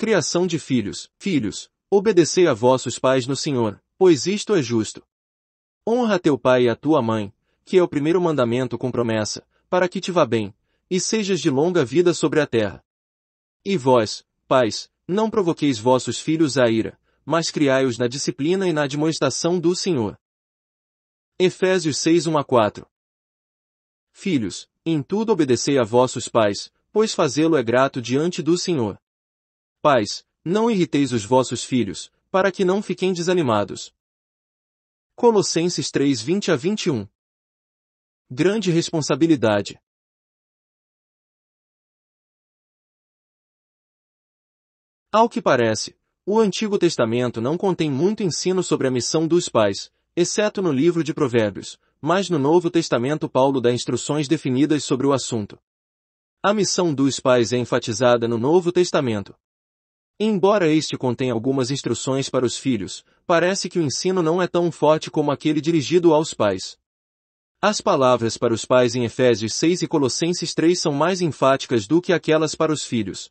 Criação de filhos, filhos, obedecei a vossos pais no Senhor, pois isto é justo. Honra teu pai e a tua mãe, que é o primeiro mandamento com promessa, para que te vá bem, e sejas de longa vida sobre a terra. E vós, pais, não provoqueis vossos filhos à ira, mas criai-os na disciplina e na admoestação do Senhor. Efésios 6 1 a 4 Filhos, em tudo obedecei a vossos pais, pois fazê-lo é grato diante do Senhor. Pais, não irriteis os vossos filhos, para que não fiquem desanimados. Colossenses 3, 20 a 21 Grande responsabilidade. Ao que parece, o Antigo Testamento não contém muito ensino sobre a missão dos pais, exceto no livro de Provérbios, mas no Novo Testamento Paulo dá instruções definidas sobre o assunto. A missão dos pais é enfatizada no Novo Testamento. Embora este contenha algumas instruções para os filhos, parece que o ensino não é tão forte como aquele dirigido aos pais. As palavras para os pais em Efésios 6 e Colossenses 3 são mais enfáticas do que aquelas para os filhos.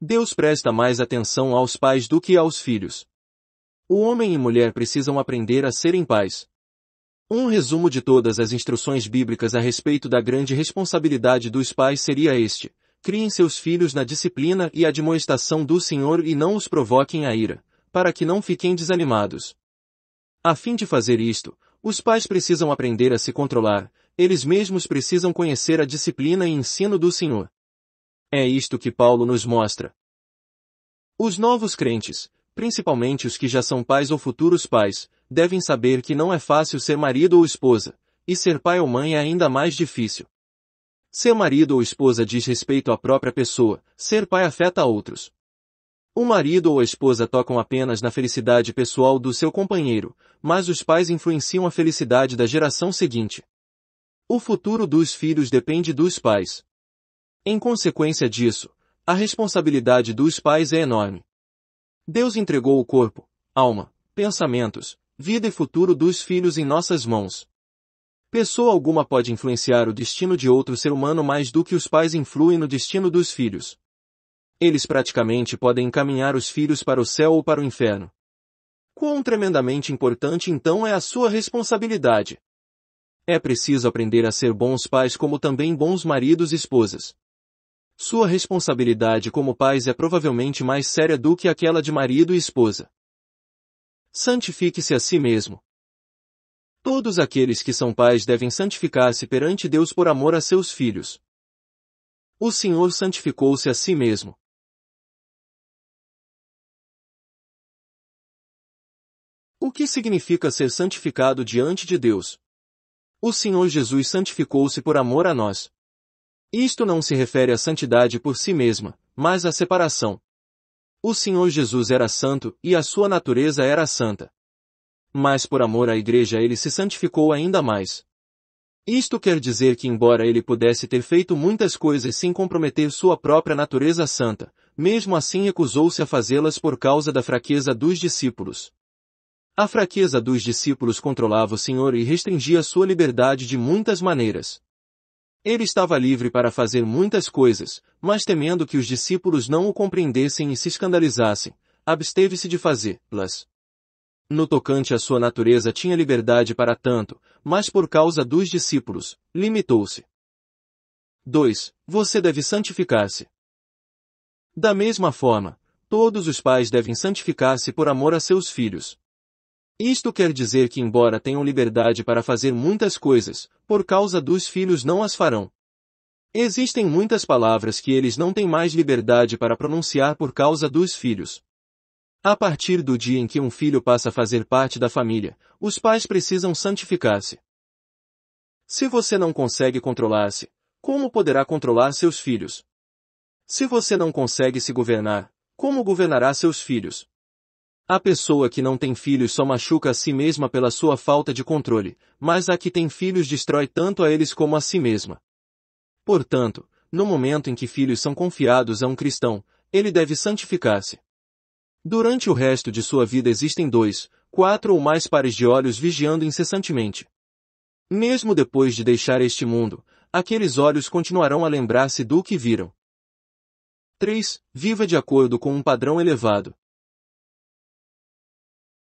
Deus presta mais atenção aos pais do que aos filhos. O homem e mulher precisam aprender a serem pais. Um resumo de todas as instruções bíblicas a respeito da grande responsabilidade dos pais seria este: Criem seus filhos na disciplina e admoestação do Senhor e não os provoquem à ira, para que não fiquem desanimados. A fim de fazer isto, os pais precisam aprender a se controlar, eles mesmos precisam conhecer a disciplina e ensino do Senhor. É isto que Paulo nos mostra. Os novos crentes, principalmente os que já são pais ou futuros pais, devem saber que não é fácil ser marido ou esposa, e ser pai ou mãe é ainda mais difícil. Ser marido ou esposa diz respeito à própria pessoa, ser pai afeta a outros. O marido ou a esposa tocam apenas na felicidade pessoal do seu companheiro, mas os pais influenciam a felicidade da geração seguinte. O futuro dos filhos depende dos pais. Em consequência disso, a responsabilidade dos pais é enorme. Deus entregou o corpo, alma, pensamentos, vida e futuro dos filhos em nossas mãos. Pessoa alguma pode influenciar o destino de outro ser humano mais do que os pais influem no destino dos filhos. Eles praticamente podem encaminhar os filhos para o céu ou para o inferno. Quão tremendamente importante então é a sua responsabilidade? É preciso aprender a ser bons pais como também bons maridos e esposas. Sua responsabilidade como pais é provavelmente mais séria do que aquela de marido e esposa. Santifique-se a si mesmo. Todos aqueles que são pais devem santificar-se perante Deus por amor a seus filhos. O Senhor santificou-se a si mesmo. O que significa ser santificado diante de Deus? O Senhor Jesus santificou-se por amor a nós. Isto não se refere à santidade por si mesma, mas à separação. O Senhor Jesus era santo e a sua natureza era santa mas por amor à igreja ele se santificou ainda mais. Isto quer dizer que embora ele pudesse ter feito muitas coisas sem comprometer sua própria natureza santa, mesmo assim recusou-se a fazê-las por causa da fraqueza dos discípulos. A fraqueza dos discípulos controlava o Senhor e restringia sua liberdade de muitas maneiras. Ele estava livre para fazer muitas coisas, mas temendo que os discípulos não o compreendessem e se escandalizassem, absteve-se de fazê-las. No tocante à sua natureza tinha liberdade para tanto, mas por causa dos discípulos, limitou-se. 2. Você deve santificar-se. Da mesma forma, todos os pais devem santificar-se por amor a seus filhos. Isto quer dizer que embora tenham liberdade para fazer muitas coisas, por causa dos filhos não as farão. Existem muitas palavras que eles não têm mais liberdade para pronunciar por causa dos filhos. A partir do dia em que um filho passa a fazer parte da família, os pais precisam santificar-se. Se você não consegue controlar-se, como poderá controlar seus filhos? Se você não consegue se governar, como governará seus filhos? A pessoa que não tem filhos só machuca a si mesma pela sua falta de controle, mas a que tem filhos destrói tanto a eles como a si mesma. Portanto, no momento em que filhos são confiados a um cristão, ele deve santificar-se. Durante o resto de sua vida existem dois, quatro ou mais pares de olhos vigiando incessantemente. Mesmo depois de deixar este mundo, aqueles olhos continuarão a lembrar-se do que viram. 3. Viva de acordo com um padrão elevado.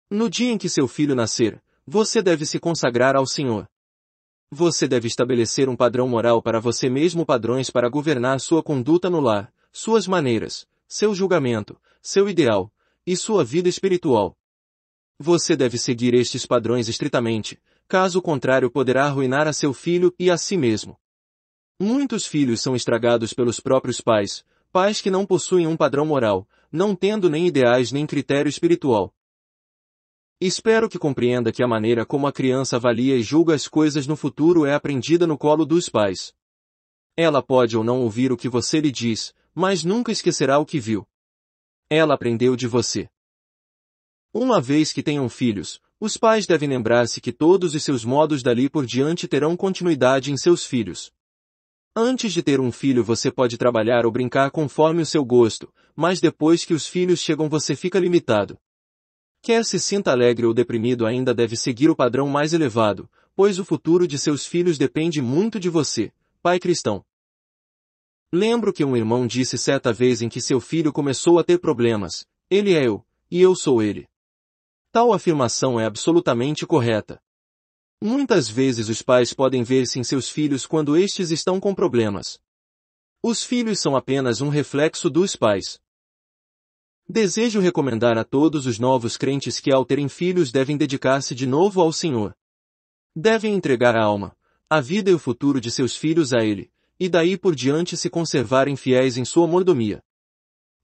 No dia em que seu filho nascer, você deve se consagrar ao Senhor. Você deve estabelecer um padrão moral para você mesmo padrões para governar sua conduta no lar, suas maneiras, seu julgamento, seu ideal, e sua vida espiritual. Você deve seguir estes padrões estritamente, caso contrário poderá arruinar a seu filho e a si mesmo. Muitos filhos são estragados pelos próprios pais, pais que não possuem um padrão moral, não tendo nem ideais nem critério espiritual. Espero que compreenda que a maneira como a criança avalia e julga as coisas no futuro é aprendida no colo dos pais. Ela pode ou não ouvir o que você lhe diz, mas nunca esquecerá o que viu. Ela aprendeu de você. Uma vez que tenham filhos, os pais devem lembrar-se que todos os seus modos dali por diante terão continuidade em seus filhos. Antes de ter um filho você pode trabalhar ou brincar conforme o seu gosto, mas depois que os filhos chegam você fica limitado. Quer se sinta alegre ou deprimido ainda deve seguir o padrão mais elevado, pois o futuro de seus filhos depende muito de você, pai cristão. Lembro que um irmão disse certa vez em que seu filho começou a ter problemas, ele é eu, e eu sou ele. Tal afirmação é absolutamente correta. Muitas vezes os pais podem ver-se em seus filhos quando estes estão com problemas. Os filhos são apenas um reflexo dos pais. Desejo recomendar a todos os novos crentes que ao terem filhos devem dedicar-se de novo ao Senhor. Devem entregar a alma, a vida e o futuro de seus filhos a Ele, e daí por diante se conservarem fiéis em sua mordomia.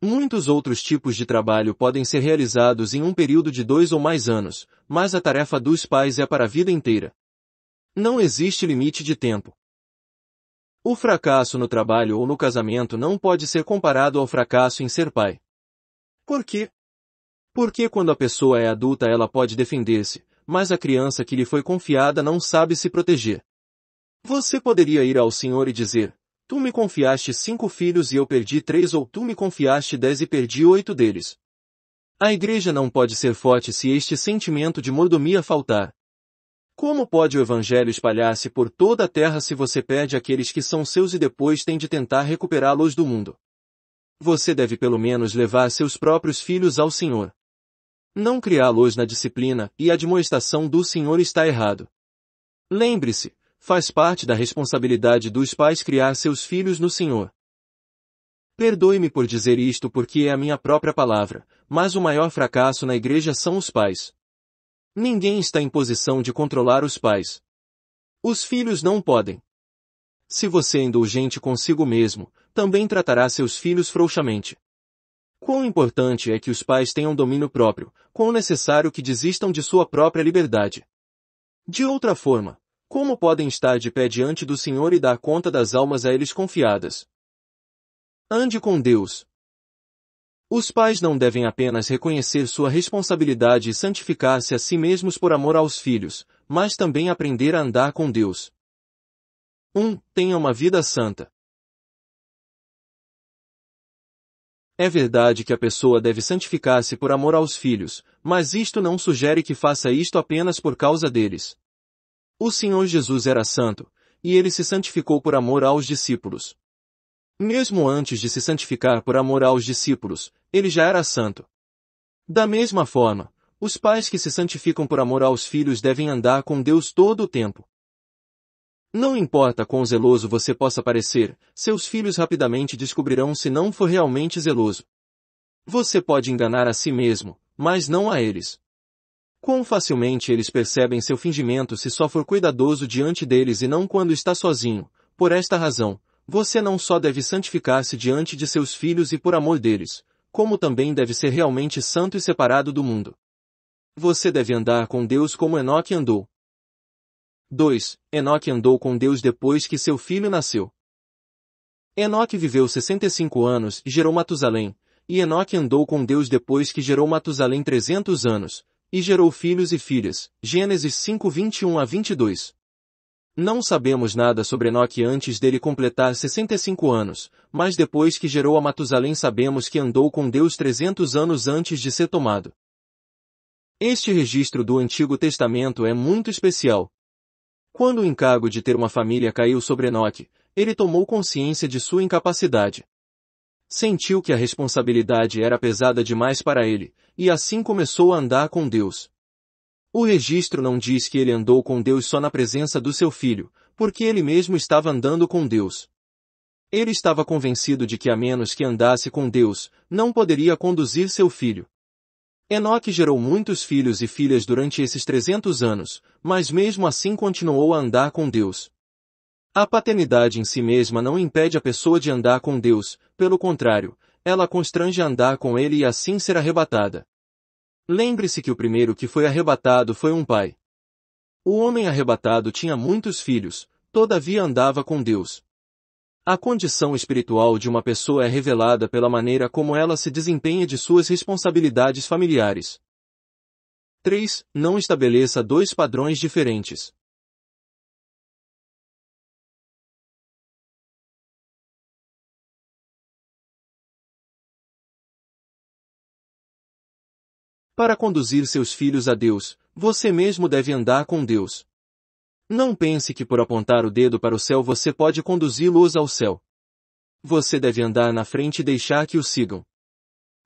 Muitos outros tipos de trabalho podem ser realizados em um período de dois ou mais anos, mas a tarefa dos pais é para a vida inteira. Não existe limite de tempo. O fracasso no trabalho ou no casamento não pode ser comparado ao fracasso em ser pai. Por quê? Porque quando a pessoa é adulta ela pode defender-se, mas a criança que lhe foi confiada não sabe se proteger. Você poderia ir ao Senhor e dizer, Tu me confiaste cinco filhos e eu perdi três ou tu me confiaste dez e perdi oito deles. A igreja não pode ser forte se este sentimento de mordomia faltar. Como pode o evangelho espalhar-se por toda a terra se você perde aqueles que são seus e depois tem de tentar recuperá-los do mundo? Você deve pelo menos levar seus próprios filhos ao Senhor. Não criá-los na disciplina e admoestação do Senhor está errado. Lembre-se, faz parte da responsabilidade dos pais criar seus filhos no Senhor. Perdoe-me por dizer isto porque é a minha própria palavra, mas o maior fracasso na igreja são os pais. Ninguém está em posição de controlar os pais. Os filhos não podem. Se você é indulgente consigo mesmo, também tratará seus filhos frouxamente. Quão importante é que os pais tenham domínio próprio, quão necessário que desistam de sua própria liberdade. De outra forma, como podem estar de pé diante do Senhor e dar conta das almas a eles confiadas? Ande com Deus. Os pais não devem apenas reconhecer sua responsabilidade e santificar-se a si mesmos por amor aos filhos, mas também aprender a andar com Deus. 1. Um, tenha uma vida santa. É verdade que a pessoa deve santificar-se por amor aos filhos, mas isto não sugere que faça isto apenas por causa deles. O Senhor Jesus era santo, e ele se santificou por amor aos discípulos. Mesmo antes de se santificar por amor aos discípulos, ele já era santo. Da mesma forma, os pais que se santificam por amor aos filhos devem andar com Deus todo o tempo. Não importa quão zeloso você possa parecer, seus filhos rapidamente descobrirão se não for realmente zeloso. Você pode enganar a si mesmo, mas não a eles. Quão facilmente eles percebem seu fingimento se só for cuidadoso diante deles e não quando está sozinho. Por esta razão, você não só deve santificar-se diante de seus filhos e por amor deles, como também deve ser realmente santo e separado do mundo. Você deve andar com Deus como Enoque andou. 2. Enoque andou com Deus depois que seu filho nasceu. Enoque viveu 65 anos e gerou Matusalém, e Enoque andou com Deus depois que gerou Matusalém 300 anos, e gerou filhos e filhas. Gênesis 5, 21 a 22. Não sabemos nada sobre Enoque antes dele completar 65 anos, mas depois que gerou a Matusalém sabemos que andou com Deus 300 anos antes de ser tomado. Este registro do Antigo Testamento é muito especial. Quando o encargo de ter uma família caiu sobre Enoque, ele tomou consciência de sua incapacidade. Sentiu que a responsabilidade era pesada demais para ele, e assim começou a andar com Deus. O registro não diz que ele andou com Deus só na presença do seu filho, porque ele mesmo estava andando com Deus. Ele estava convencido de que a menos que andasse com Deus, não poderia conduzir seu filho. Enoque gerou muitos filhos e filhas durante esses 300 anos, mas mesmo assim continuou a andar com Deus. A paternidade em si mesma não impede a pessoa de andar com Deus, pelo contrário, ela constrange a andar com Ele e assim ser arrebatada. Lembre-se que o primeiro que foi arrebatado foi um pai. O homem arrebatado tinha muitos filhos, todavia andava com Deus. A condição espiritual de uma pessoa é revelada pela maneira como ela se desempenha de suas responsabilidades familiares. 3. Não estabeleça dois padrões diferentes. Para conduzir seus filhos a Deus, você mesmo deve andar com Deus. Não pense que por apontar o dedo para o céu você pode conduzi-los ao céu. Você deve andar na frente e deixar que o sigam.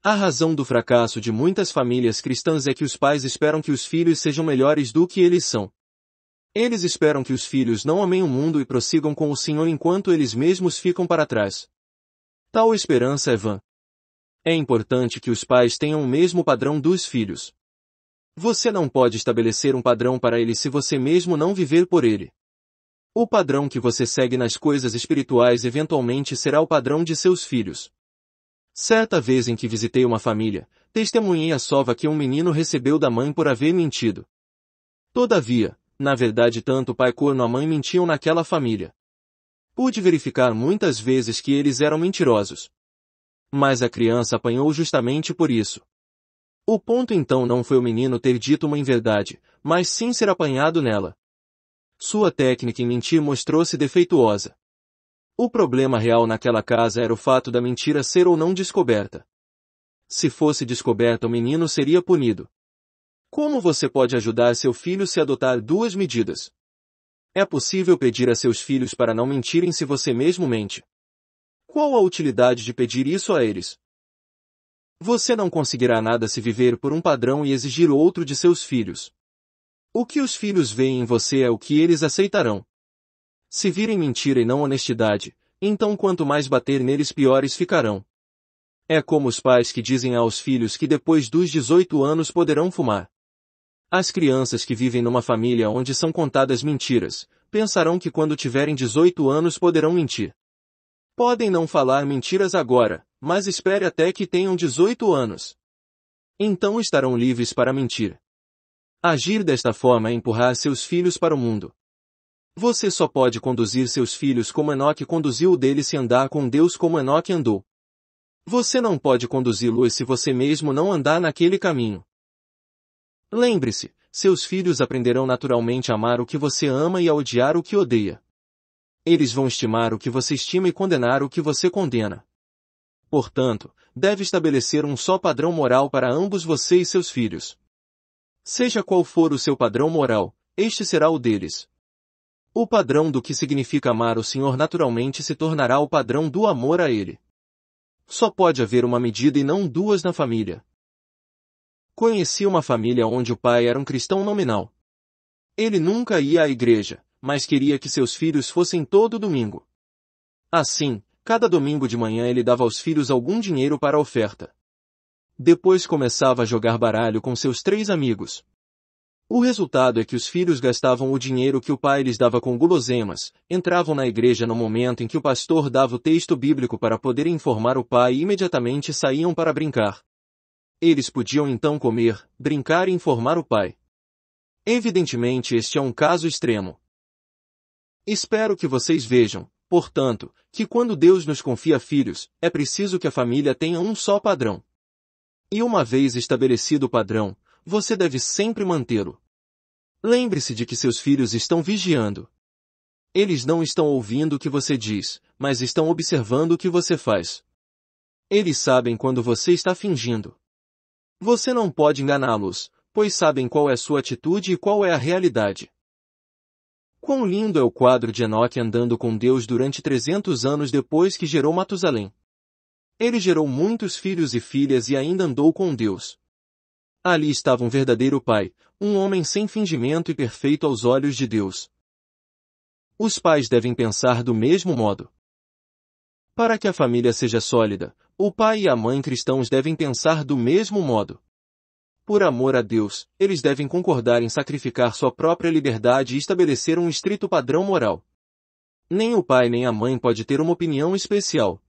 A razão do fracasso de muitas famílias cristãs é que os pais esperam que os filhos sejam melhores do que eles são. Eles esperam que os filhos não amem o mundo e prossigam com o Senhor enquanto eles mesmos ficam para trás. Tal esperança é vã. É importante que os pais tenham o mesmo padrão dos filhos. Você não pode estabelecer um padrão para ele se você mesmo não viver por ele. O padrão que você segue nas coisas espirituais eventualmente será o padrão de seus filhos. Certa vez em que visitei uma família, testemunhei a sova que um menino recebeu da mãe por haver mentido. Todavia, na verdade tanto o pai corno a mãe mentiam naquela família. Pude verificar muitas vezes que eles eram mentirosos mas a criança apanhou justamente por isso. O ponto então não foi o menino ter dito uma inverdade, mas sim ser apanhado nela. Sua técnica em mentir mostrou-se defeituosa. O problema real naquela casa era o fato da mentira ser ou não descoberta. Se fosse descoberta o menino seria punido. Como você pode ajudar seu filho se adotar duas medidas? É possível pedir a seus filhos para não mentirem se você mesmo mente. Qual a utilidade de pedir isso a eles? Você não conseguirá nada se viver por um padrão e exigir outro de seus filhos. O que os filhos veem em você é o que eles aceitarão. Se virem mentira e não honestidade, então quanto mais bater neles piores ficarão. É como os pais que dizem aos filhos que depois dos 18 anos poderão fumar. As crianças que vivem numa família onde são contadas mentiras, pensarão que quando tiverem 18 anos poderão mentir. Podem não falar mentiras agora, mas espere até que tenham 18 anos. Então estarão livres para mentir. Agir desta forma é empurrar seus filhos para o mundo. Você só pode conduzir seus filhos como Enoque conduziu o dele se andar com Deus como Enoque andou. Você não pode conduzi-los se você mesmo não andar naquele caminho. Lembre-se, seus filhos aprenderão naturalmente a amar o que você ama e a odiar o que odeia. Eles vão estimar o que você estima e condenar o que você condena. Portanto, deve estabelecer um só padrão moral para ambos você e seus filhos. Seja qual for o seu padrão moral, este será o deles. O padrão do que significa amar o Senhor naturalmente se tornará o padrão do amor a Ele. Só pode haver uma medida e não duas na família. Conheci uma família onde o pai era um cristão nominal. Ele nunca ia à igreja, mas queria que seus filhos fossem todo domingo. Assim, cada domingo de manhã ele dava aos filhos algum dinheiro para a oferta. Depois começava a jogar baralho com seus três amigos. O resultado é que os filhos gastavam o dinheiro que o pai lhes dava com guloseimas, entravam na igreja no momento em que o pastor dava o texto bíblico para poder informar o pai e imediatamente saíam para brincar. Eles podiam então comer, brincar e informar o pai. Evidentemente este é um caso extremo. Espero que vocês vejam, portanto, que quando Deus nos confia filhos, é preciso que a família tenha um só padrão. E uma vez estabelecido o padrão, você deve sempre mantê-lo. Lembre-se de que seus filhos estão vigiando. Eles não estão ouvindo o que você diz, mas estão observando o que você faz. Eles sabem quando você está fingindo. Você não pode enganá-los, pois sabem qual é sua atitude e qual é a realidade. Quão lindo é o quadro de Enoque andando com Deus durante 300 anos depois que gerou Matusalém. Ele gerou muitos filhos e filhas e ainda andou com Deus. Ali estava um verdadeiro pai, um homem sem fingimento e perfeito aos olhos de Deus. Os pais devem pensar do mesmo modo. Para que a família seja sólida, o pai e a mãe cristãos devem pensar do mesmo modo. Por amor a Deus, eles devem concordar em sacrificar sua própria liberdade e estabelecer um estrito padrão moral. Nem o pai nem a mãe pode ter uma opinião especial.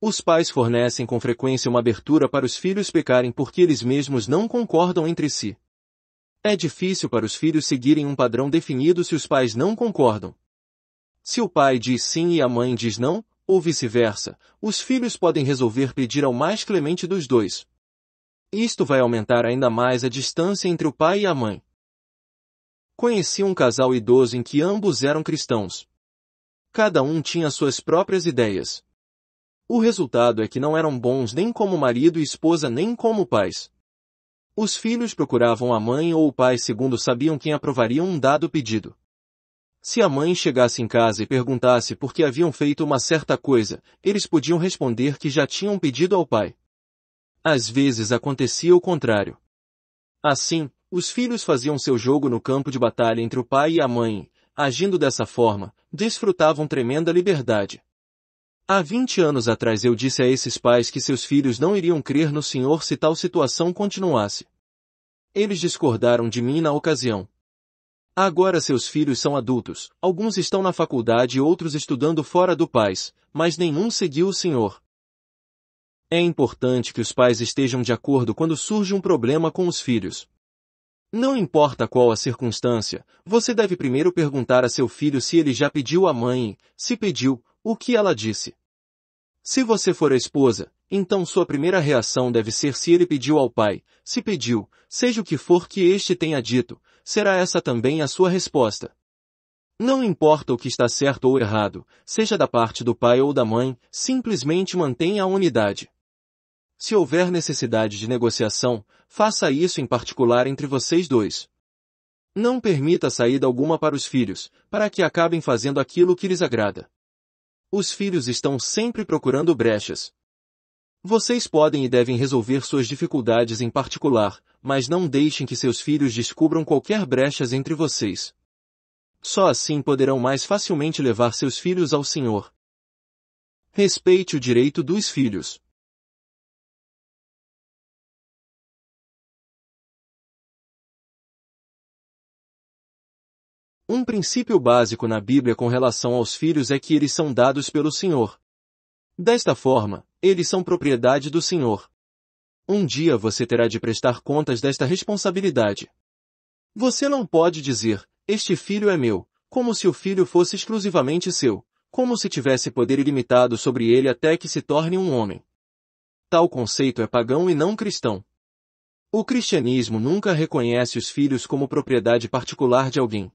Os pais fornecem com frequência uma abertura para os filhos pecarem porque eles mesmos não concordam entre si. É difícil para os filhos seguirem um padrão definido se os pais não concordam. Se o pai diz sim e a mãe diz não, ou vice-versa, os filhos podem resolver pedir ao mais clemente dos dois, isto vai aumentar ainda mais a distância entre o pai e a mãe. Conheci um casal idoso em que ambos eram cristãos. Cada um tinha suas próprias ideias. O resultado é que não eram bons nem como marido e esposa nem como pais. Os filhos procuravam a mãe ou o pai segundo sabiam quem aprovaria um dado pedido. Se a mãe chegasse em casa e perguntasse por que haviam feito uma certa coisa, eles podiam responder que já tinham pedido ao pai. Às vezes acontecia o contrário. Assim, os filhos faziam seu jogo no campo de batalha entre o pai e a mãe, agindo dessa forma, desfrutavam tremenda liberdade. Há vinte anos atrás eu disse a esses pais que seus filhos não iriam crer no Senhor se tal situação continuasse. Eles discordaram de mim na ocasião. Agora seus filhos são adultos, alguns estão na faculdade e outros estudando fora do país, mas nenhum seguiu o Senhor. É importante que os pais estejam de acordo quando surge um problema com os filhos. Não importa qual a circunstância, você deve primeiro perguntar a seu filho se ele já pediu à mãe, se pediu, o que ela disse. Se você for a esposa, então sua primeira reação deve ser se ele pediu ao pai, se pediu, seja o que for que este tenha dito, será essa também a sua resposta. Não importa o que está certo ou errado, seja da parte do pai ou da mãe, simplesmente mantenha a unidade. Se houver necessidade de negociação, faça isso em particular entre vocês dois. Não permita saída alguma para os filhos, para que acabem fazendo aquilo que lhes agrada. Os filhos estão sempre procurando brechas. Vocês podem e devem resolver suas dificuldades em particular, mas não deixem que seus filhos descubram qualquer brechas entre vocês. Só assim poderão mais facilmente levar seus filhos ao Senhor. Respeite o direito dos filhos. Um princípio básico na Bíblia com relação aos filhos é que eles são dados pelo Senhor. Desta forma, eles são propriedade do Senhor. Um dia você terá de prestar contas desta responsabilidade. Você não pode dizer, este filho é meu, como se o filho fosse exclusivamente seu, como se tivesse poder ilimitado sobre ele até que se torne um homem. Tal conceito é pagão e não cristão. O cristianismo nunca reconhece os filhos como propriedade particular de alguém.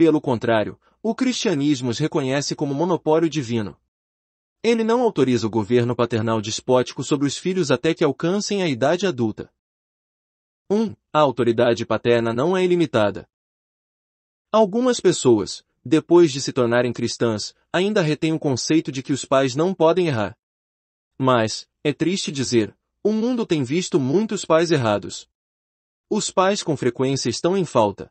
Pelo contrário, o cristianismo os reconhece como monopólio divino. Ele não autoriza o governo paternal despótico sobre os filhos até que alcancem a idade adulta. 1. Um, a autoridade paterna não é ilimitada. Algumas pessoas, depois de se tornarem cristãs, ainda retêm o conceito de que os pais não podem errar. Mas, é triste dizer, o mundo tem visto muitos pais errados. Os pais com frequência estão em falta.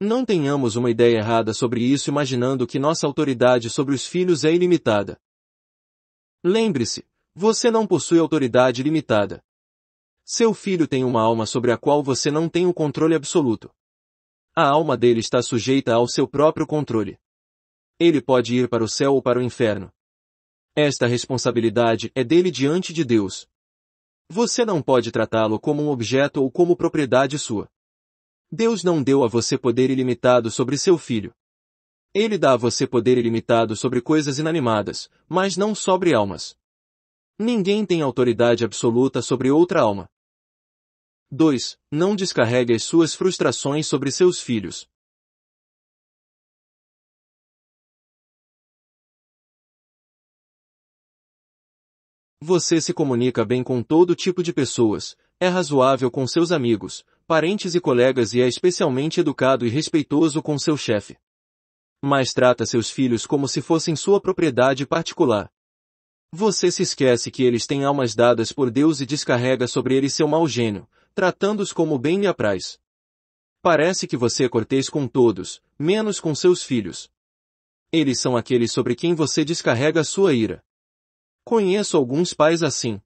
Não tenhamos uma ideia errada sobre isso imaginando que nossa autoridade sobre os filhos é ilimitada. Lembre-se, você não possui autoridade limitada. Seu filho tem uma alma sobre a qual você não tem o controle absoluto. A alma dele está sujeita ao seu próprio controle. Ele pode ir para o céu ou para o inferno. Esta responsabilidade é dele diante de Deus. Você não pode tratá-lo como um objeto ou como propriedade sua. Deus não deu a você poder ilimitado sobre seu filho. Ele dá a você poder ilimitado sobre coisas inanimadas, mas não sobre almas. Ninguém tem autoridade absoluta sobre outra alma. 2. Não descarregue as suas frustrações sobre seus filhos. Você se comunica bem com todo tipo de pessoas, é razoável com seus amigos, parentes e colegas e é especialmente educado e respeitoso com seu chefe. Mas trata seus filhos como se fossem sua propriedade particular. Você se esquece que eles têm almas dadas por Deus e descarrega sobre eles seu mau gênio, tratando-os como bem lhe apraz. Parece que você é cortês com todos, menos com seus filhos. Eles são aqueles sobre quem você descarrega sua ira. Conheço alguns pais assim.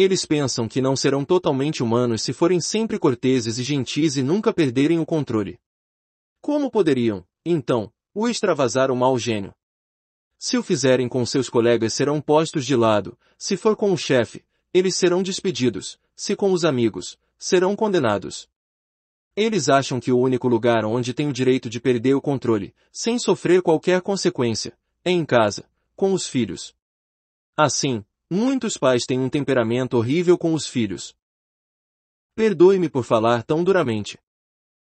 Eles pensam que não serão totalmente humanos se forem sempre corteses e gentis e nunca perderem o controle. Como poderiam, então, o extravasar o mau gênio? Se o fizerem com seus colegas serão postos de lado, se for com o chefe, eles serão despedidos, se com os amigos, serão condenados. Eles acham que o único lugar onde tem o direito de perder o controle, sem sofrer qualquer consequência, é em casa, com os filhos. Assim, Muitos pais têm um temperamento horrível com os filhos. Perdoe-me por falar tão duramente.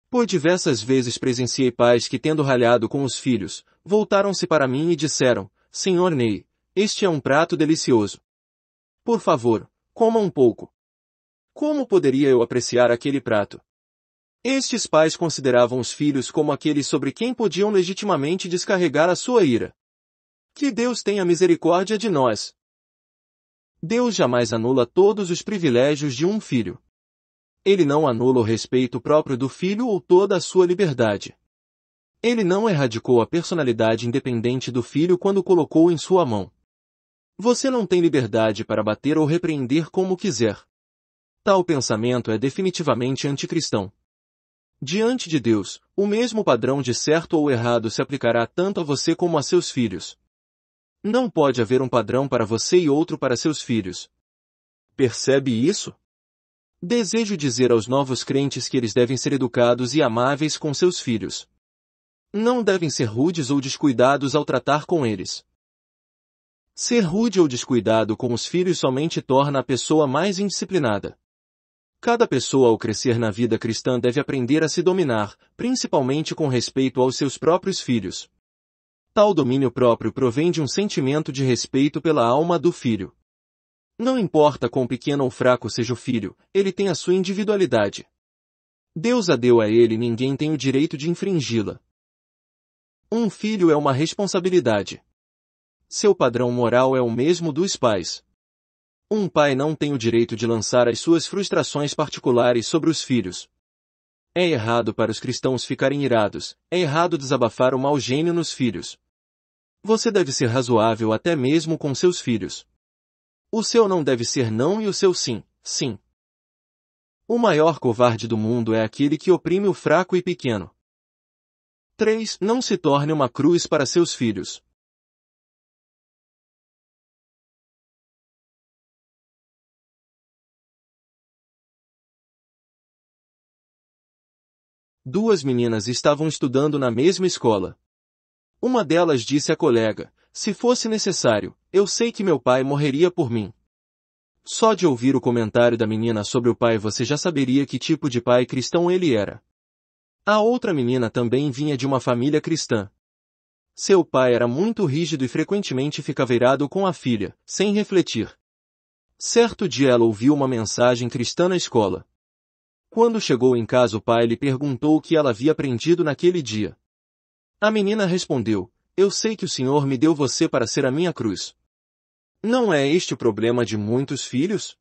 Por diversas vezes presenciei pais que, tendo ralhado com os filhos, voltaram-se para mim e disseram, Senhor Ney, este é um prato delicioso. Por favor, coma um pouco. Como poderia eu apreciar aquele prato? Estes pais consideravam os filhos como aqueles sobre quem podiam legitimamente descarregar a sua ira. Que Deus tenha misericórdia de nós. Deus jamais anula todos os privilégios de um filho. Ele não anula o respeito próprio do filho ou toda a sua liberdade. Ele não erradicou a personalidade independente do filho quando colocou em sua mão. Você não tem liberdade para bater ou repreender como quiser. Tal pensamento é definitivamente anticristão. Diante de Deus, o mesmo padrão de certo ou errado se aplicará tanto a você como a seus filhos. Não pode haver um padrão para você e outro para seus filhos. Percebe isso? Desejo dizer aos novos crentes que eles devem ser educados e amáveis com seus filhos. Não devem ser rudes ou descuidados ao tratar com eles. Ser rude ou descuidado com os filhos somente torna a pessoa mais indisciplinada. Cada pessoa ao crescer na vida cristã deve aprender a se dominar, principalmente com respeito aos seus próprios filhos. Tal domínio próprio provém de um sentimento de respeito pela alma do filho. Não importa quão pequeno ou fraco seja o filho, ele tem a sua individualidade. Deus a deu a ele e ninguém tem o direito de infringi-la. Um filho é uma responsabilidade. Seu padrão moral é o mesmo dos pais. Um pai não tem o direito de lançar as suas frustrações particulares sobre os filhos. É errado para os cristãos ficarem irados, é errado desabafar o mau gênio nos filhos. Você deve ser razoável até mesmo com seus filhos. O seu não deve ser não e o seu sim, sim. O maior covarde do mundo é aquele que oprime o fraco e pequeno. 3. Não se torne uma cruz para seus filhos. Duas meninas estavam estudando na mesma escola. Uma delas disse à colega, se fosse necessário, eu sei que meu pai morreria por mim. Só de ouvir o comentário da menina sobre o pai você já saberia que tipo de pai cristão ele era. A outra menina também vinha de uma família cristã. Seu pai era muito rígido e frequentemente ficava irado com a filha, sem refletir. Certo dia ela ouviu uma mensagem cristã na escola. Quando chegou em casa o pai lhe perguntou o que ela havia aprendido naquele dia. A menina respondeu, eu sei que o Senhor me deu você para ser a minha cruz. Não é este o problema de muitos filhos?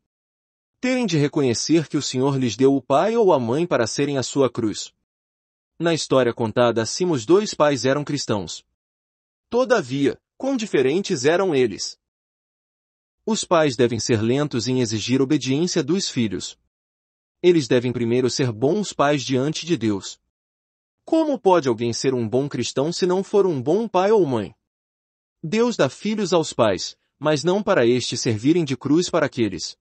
Terem de reconhecer que o Senhor lhes deu o pai ou a mãe para serem a sua cruz. Na história contada acima os dois pais eram cristãos. Todavia, quão diferentes eram eles! Os pais devem ser lentos em exigir obediência dos filhos. Eles devem primeiro ser bons pais diante de Deus. Como pode alguém ser um bom cristão se não for um bom pai ou mãe? Deus dá filhos aos pais, mas não para estes servirem de cruz para aqueles.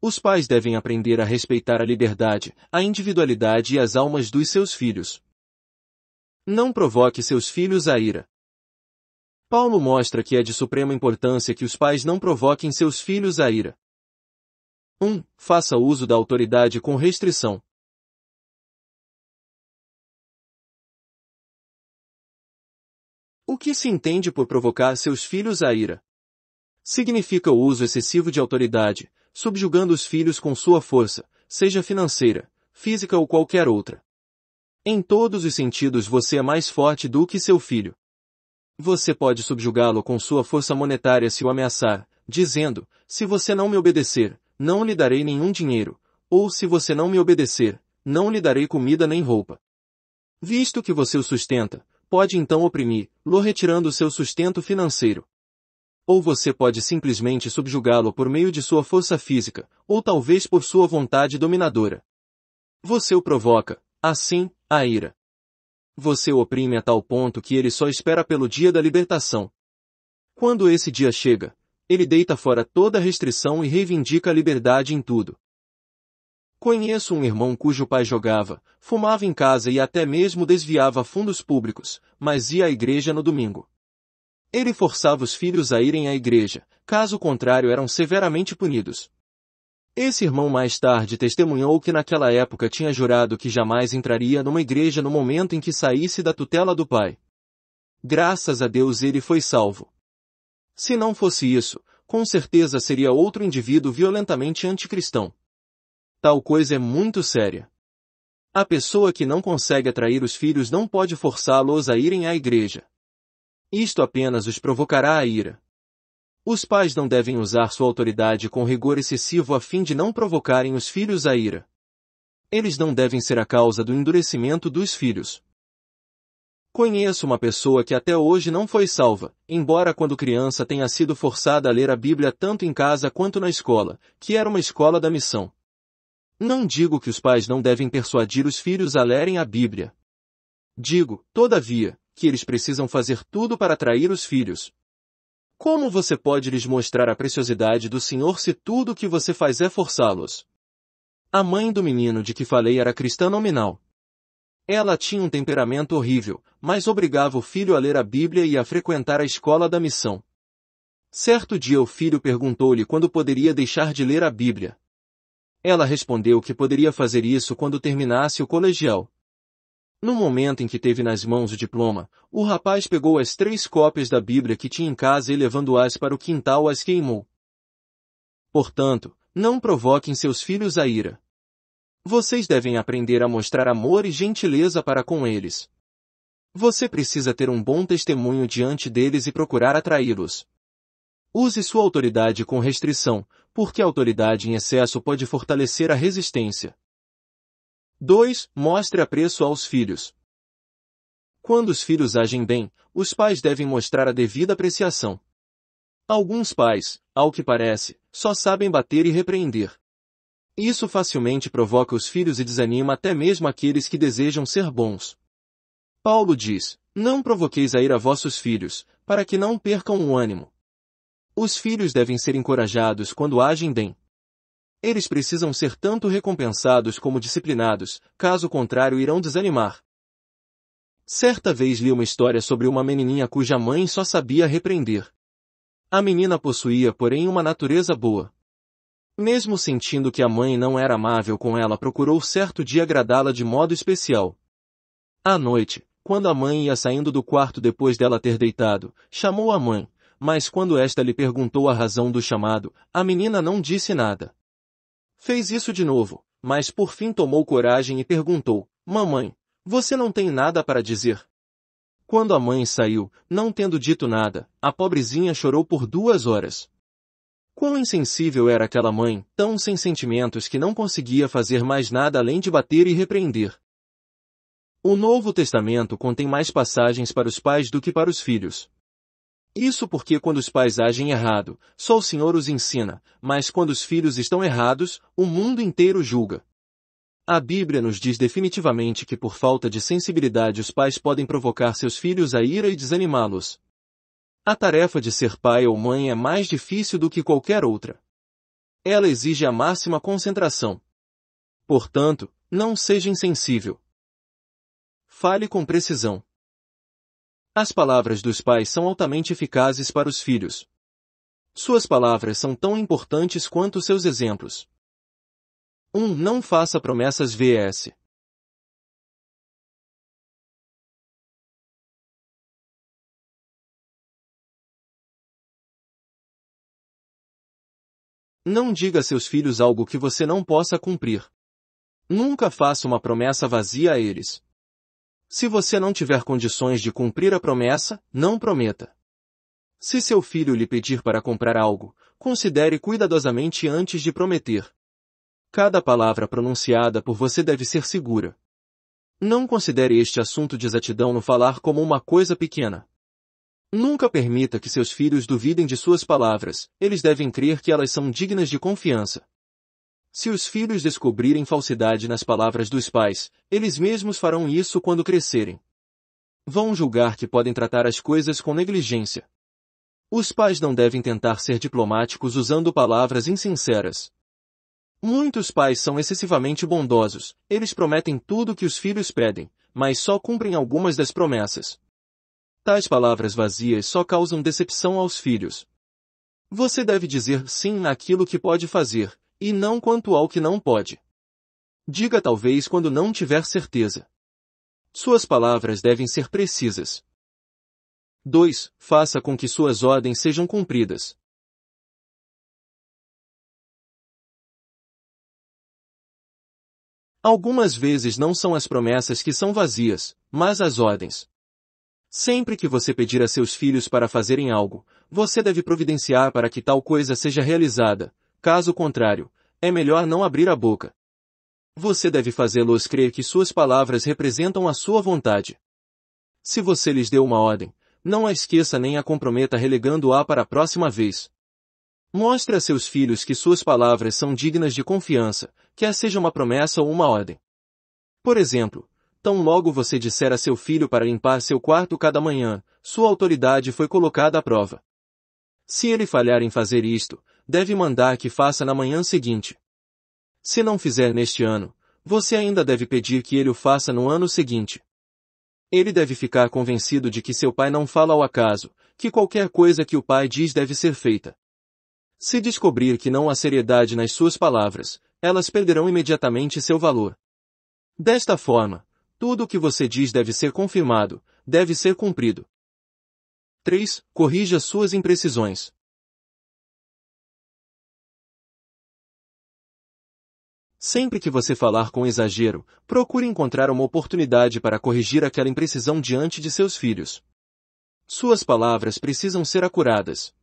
Os pais devem aprender a respeitar a liberdade, a individualidade e as almas dos seus filhos. Não provoque seus filhos à ira. Paulo mostra que é de suprema importância que os pais não provoquem seus filhos à ira. 1. Um, faça uso da autoridade com restrição. que se entende por provocar seus filhos à ira? Significa o uso excessivo de autoridade, subjugando os filhos com sua força, seja financeira, física ou qualquer outra. Em todos os sentidos você é mais forte do que seu filho. Você pode subjugá-lo com sua força monetária se o ameaçar, dizendo, se você não me obedecer, não lhe darei nenhum dinheiro, ou se você não me obedecer, não lhe darei comida nem roupa. Visto que você o sustenta, pode então oprimir-lo retirando seu sustento financeiro. Ou você pode simplesmente subjugá-lo por meio de sua força física, ou talvez por sua vontade dominadora. Você o provoca, assim, a ira. Você o oprime a tal ponto que ele só espera pelo dia da libertação. Quando esse dia chega, ele deita fora toda restrição e reivindica a liberdade em tudo. Conheço um irmão cujo pai jogava, fumava em casa e até mesmo desviava fundos públicos, mas ia à igreja no domingo. Ele forçava os filhos a irem à igreja, caso contrário eram severamente punidos. Esse irmão mais tarde testemunhou que naquela época tinha jurado que jamais entraria numa igreja no momento em que saísse da tutela do pai. Graças a Deus ele foi salvo. Se não fosse isso, com certeza seria outro indivíduo violentamente anticristão. Tal coisa é muito séria. A pessoa que não consegue atrair os filhos não pode forçá-los a irem à igreja. Isto apenas os provocará a ira. Os pais não devem usar sua autoridade com rigor excessivo a fim de não provocarem os filhos à ira. Eles não devem ser a causa do endurecimento dos filhos. Conheço uma pessoa que até hoje não foi salva, embora quando criança tenha sido forçada a ler a Bíblia tanto em casa quanto na escola, que era uma escola da missão. Não digo que os pais não devem persuadir os filhos a lerem a Bíblia. Digo, todavia, que eles precisam fazer tudo para atrair os filhos. Como você pode lhes mostrar a preciosidade do Senhor se tudo o que você faz é forçá-los? A mãe do menino de que falei era cristã nominal. Ela tinha um temperamento horrível, mas obrigava o filho a ler a Bíblia e a frequentar a escola da missão. Certo dia o filho perguntou-lhe quando poderia deixar de ler a Bíblia. Ela respondeu que poderia fazer isso quando terminasse o colegial. No momento em que teve nas mãos o diploma, o rapaz pegou as três cópias da Bíblia que tinha em casa e levando-as para o quintal as queimou. Portanto, não provoquem seus filhos a ira. Vocês devem aprender a mostrar amor e gentileza para com eles. Você precisa ter um bom testemunho diante deles e procurar atraí-los. Use sua autoridade com restrição, porque a autoridade em excesso pode fortalecer a resistência. 2. Mostre apreço aos filhos. Quando os filhos agem bem, os pais devem mostrar a devida apreciação. Alguns pais, ao que parece, só sabem bater e repreender. Isso facilmente provoca os filhos e desanima até mesmo aqueles que desejam ser bons. Paulo diz, não provoqueis a ira a vossos filhos, para que não percam o ânimo. Os filhos devem ser encorajados quando agem bem. Eles precisam ser tanto recompensados como disciplinados, caso contrário irão desanimar. Certa vez li uma história sobre uma menininha cuja mãe só sabia repreender. A menina possuía, porém, uma natureza boa. Mesmo sentindo que a mãe não era amável com ela, procurou certo dia agradá-la de modo especial. À noite, quando a mãe ia saindo do quarto depois dela ter deitado, chamou a mãe, mas quando esta lhe perguntou a razão do chamado, a menina não disse nada. Fez isso de novo, mas por fim tomou coragem e perguntou, Mamãe, você não tem nada para dizer? Quando a mãe saiu, não tendo dito nada, a pobrezinha chorou por duas horas. Quão insensível era aquela mãe, tão sem sentimentos que não conseguia fazer mais nada além de bater e repreender. O Novo Testamento contém mais passagens para os pais do que para os filhos. Isso porque quando os pais agem errado, só o Senhor os ensina, mas quando os filhos estão errados, o mundo inteiro julga. A Bíblia nos diz definitivamente que por falta de sensibilidade os pais podem provocar seus filhos à ira e desanimá-los. A tarefa de ser pai ou mãe é mais difícil do que qualquer outra. Ela exige a máxima concentração. Portanto, não seja insensível. Fale com precisão. As palavras dos pais são altamente eficazes para os filhos. Suas palavras são tão importantes quanto seus exemplos. 1. Um, não faça promessas VS. Não diga a seus filhos algo que você não possa cumprir. Nunca faça uma promessa vazia a eles. Se você não tiver condições de cumprir a promessa, não prometa. Se seu filho lhe pedir para comprar algo, considere cuidadosamente antes de prometer. Cada palavra pronunciada por você deve ser segura. Não considere este assunto de exatidão no falar como uma coisa pequena. Nunca permita que seus filhos duvidem de suas palavras, eles devem crer que elas são dignas de confiança. Se os filhos descobrirem falsidade nas palavras dos pais, eles mesmos farão isso quando crescerem. Vão julgar que podem tratar as coisas com negligência. Os pais não devem tentar ser diplomáticos usando palavras insinceras. Muitos pais são excessivamente bondosos, eles prometem tudo o que os filhos pedem, mas só cumprem algumas das promessas. Tais palavras vazias só causam decepção aos filhos. Você deve dizer sim naquilo que pode fazer, e não quanto ao que não pode. Diga talvez quando não tiver certeza. Suas palavras devem ser precisas. 2. Faça com que suas ordens sejam cumpridas. Algumas vezes não são as promessas que são vazias, mas as ordens. Sempre que você pedir a seus filhos para fazerem algo, você deve providenciar para que tal coisa seja realizada, Caso contrário, é melhor não abrir a boca. Você deve fazê-los crer que suas palavras representam a sua vontade. Se você lhes deu uma ordem, não a esqueça nem a comprometa relegando-a para a próxima vez. Mostre a seus filhos que suas palavras são dignas de confiança, quer seja uma promessa ou uma ordem. Por exemplo, tão logo você disser a seu filho para limpar seu quarto cada manhã, sua autoridade foi colocada à prova. Se ele falhar em fazer isto, deve mandar que faça na manhã seguinte. Se não fizer neste ano, você ainda deve pedir que ele o faça no ano seguinte. Ele deve ficar convencido de que seu pai não fala ao acaso, que qualquer coisa que o pai diz deve ser feita. Se descobrir que não há seriedade nas suas palavras, elas perderão imediatamente seu valor. Desta forma, tudo o que você diz deve ser confirmado, deve ser cumprido. 3. Corrija suas imprecisões. Sempre que você falar com exagero, procure encontrar uma oportunidade para corrigir aquela imprecisão diante de seus filhos. Suas palavras precisam ser acuradas.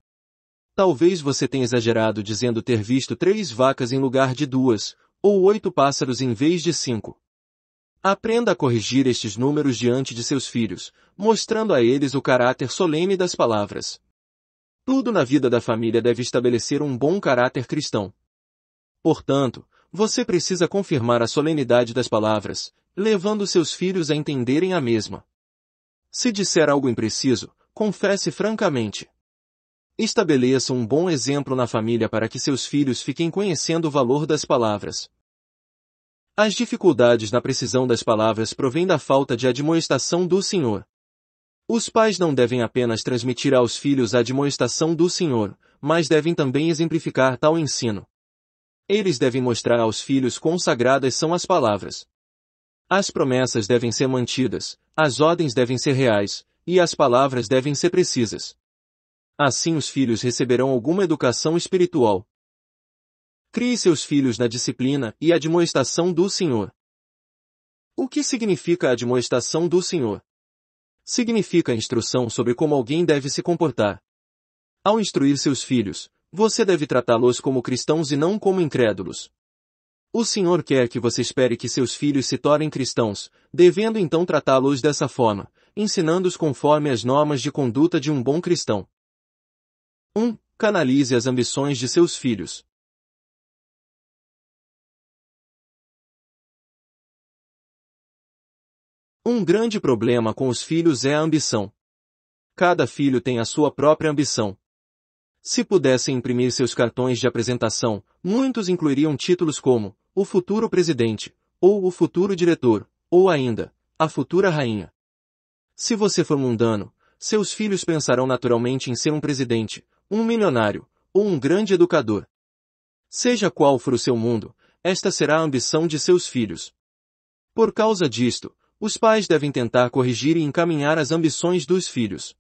Talvez você tenha exagerado dizendo ter visto três vacas em lugar de duas, ou oito pássaros em vez de cinco. Aprenda a corrigir estes números diante de seus filhos, mostrando a eles o caráter solene das palavras. Tudo na vida da família deve estabelecer um bom caráter cristão. Portanto, você precisa confirmar a solenidade das palavras, levando seus filhos a entenderem a mesma. Se disser algo impreciso, confesse francamente. Estabeleça um bom exemplo na família para que seus filhos fiquem conhecendo o valor das palavras. As dificuldades na precisão das palavras provêm da falta de admoestação do Senhor. Os pais não devem apenas transmitir aos filhos a admoestação do Senhor, mas devem também exemplificar tal ensino. Eles devem mostrar aos filhos quão sagradas são as palavras. As promessas devem ser mantidas, as ordens devem ser reais, e as palavras devem ser precisas. Assim os filhos receberão alguma educação espiritual. Crie seus filhos na disciplina e admoestação do Senhor. O que significa a admoestação do Senhor? Significa a instrução sobre como alguém deve se comportar. Ao instruir seus filhos, você deve tratá-los como cristãos e não como incrédulos. O Senhor quer que você espere que seus filhos se tornem cristãos, devendo então tratá-los dessa forma, ensinando-os conforme as normas de conduta de um bom cristão. 1. Canalize as ambições de seus filhos. Um grande problema com os filhos é a ambição. Cada filho tem a sua própria ambição. Se pudessem imprimir seus cartões de apresentação, muitos incluiriam títulos como O Futuro Presidente, ou O Futuro Diretor, ou ainda, A Futura Rainha. Se você for mundano, seus filhos pensarão naturalmente em ser um presidente, um milionário, ou um grande educador. Seja qual for o seu mundo, esta será a ambição de seus filhos. Por causa disto, os pais devem tentar corrigir e encaminhar as ambições dos filhos.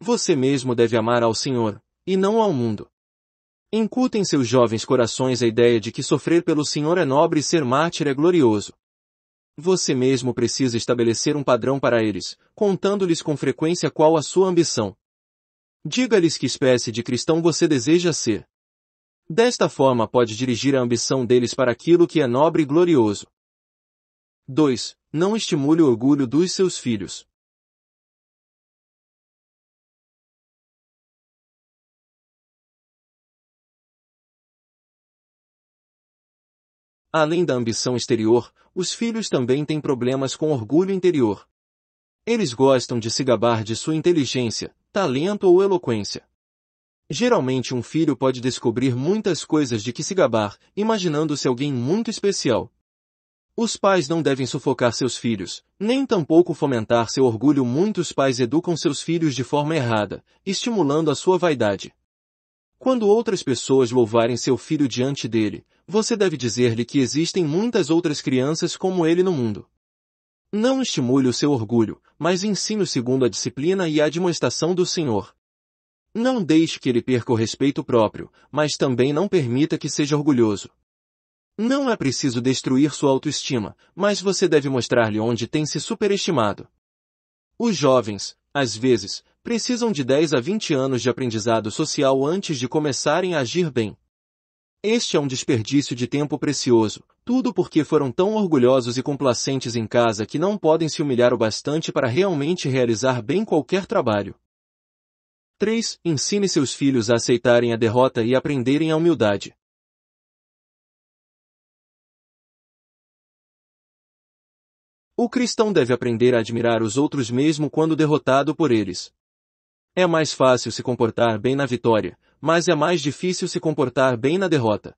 Você mesmo deve amar ao Senhor, e não ao mundo. Incutem em seus jovens corações a ideia de que sofrer pelo Senhor é nobre e ser mártir é glorioso. Você mesmo precisa estabelecer um padrão para eles, contando-lhes com frequência qual a sua ambição. Diga-lhes que espécie de cristão você deseja ser. Desta forma pode dirigir a ambição deles para aquilo que é nobre e glorioso. 2. Não estimule o orgulho dos seus filhos. Além da ambição exterior, os filhos também têm problemas com orgulho interior. Eles gostam de se gabar de sua inteligência, talento ou eloquência. Geralmente um filho pode descobrir muitas coisas de que se gabar, imaginando-se alguém muito especial. Os pais não devem sufocar seus filhos, nem tampouco fomentar seu orgulho. Muitos pais educam seus filhos de forma errada, estimulando a sua vaidade. Quando outras pessoas louvarem seu filho diante dele, você deve dizer-lhe que existem muitas outras crianças como ele no mundo. Não estimule o seu orgulho, mas ensine-o segundo a disciplina e a demonstração do Senhor. Não deixe que ele perca o respeito próprio, mas também não permita que seja orgulhoso. Não é preciso destruir sua autoestima, mas você deve mostrar-lhe onde tem se superestimado. Os jovens, às vezes, precisam de 10 a 20 anos de aprendizado social antes de começarem a agir bem. Este é um desperdício de tempo precioso, tudo porque foram tão orgulhosos e complacentes em casa que não podem se humilhar o bastante para realmente realizar bem qualquer trabalho. 3. Ensine seus filhos a aceitarem a derrota e aprenderem a humildade. O cristão deve aprender a admirar os outros mesmo quando derrotado por eles. É mais fácil se comportar bem na vitória, mas é mais difícil se comportar bem na derrota.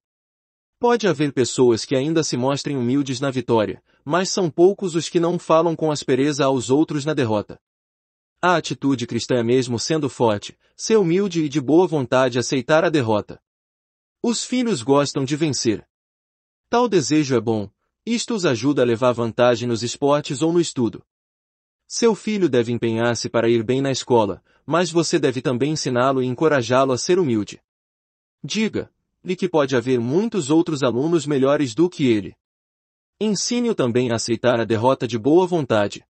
Pode haver pessoas que ainda se mostrem humildes na vitória, mas são poucos os que não falam com aspereza aos outros na derrota. A atitude cristã é mesmo sendo forte, ser humilde e de boa vontade aceitar a derrota. Os filhos gostam de vencer. Tal desejo é bom, isto os ajuda a levar vantagem nos esportes ou no estudo. Seu filho deve empenhar-se para ir bem na escola, mas você deve também ensiná-lo e encorajá-lo a ser humilde. Diga-lhe que pode haver muitos outros alunos melhores do que ele. Ensine-o também a aceitar a derrota de boa vontade.